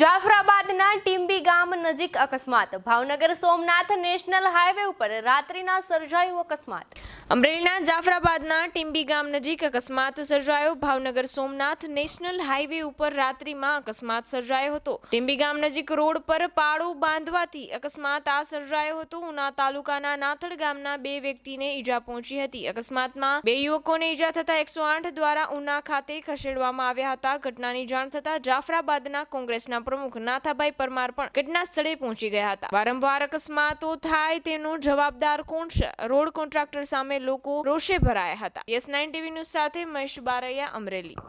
જાફરાબાદના ટીમ્બી ગામ નજીક અકસ્માત ભાવનગર સોમનાથ નેશનલ હાઈવે ઉપર રાત્રિના સર્જાયું અકસ્માત અમરેલીના જાફરાબાદના ટીમ્બી ગામ નજીક અકસ્માત સર્જાયો ભાવનગર સોમનાથ નેશનલ હાઈવે ઉપર રાત્રિમાં અકસ્માત સર્જાયો હતો ટીમ્બી ગામ નજીક રોડ પર પાળો બાંધવાથી અકસ્માત આ સર્જાયો હતો ઉના તાલુકાના નાથડ ગામના બે વ્યક્તિને ઈજા પહોંચી હતી અકસ્માતમાં બે યુવકોને ઈજા થતા એકસો દ્વારા ઉના ખાતે ખસેડવામાં આવ્યા હતા ઘટનાની જાણ થતા જાફરાબાદના કોંગ્રેસના પ્રમુખ નાથાભાઈ પરમાર પણ ઘટના સ્થળે પહોંચી ગયા હતા વારંવાર અકસ્માતો થાય તેનો જવાબદાર કોણ છે રોડ કોન્ટ્રાક્ટર સામે લોકો રોષે ભરાયા હતા યસ નાઇન ટીવી ન્યૂઝ સાથે મહેશ બારૈયા અમરેલી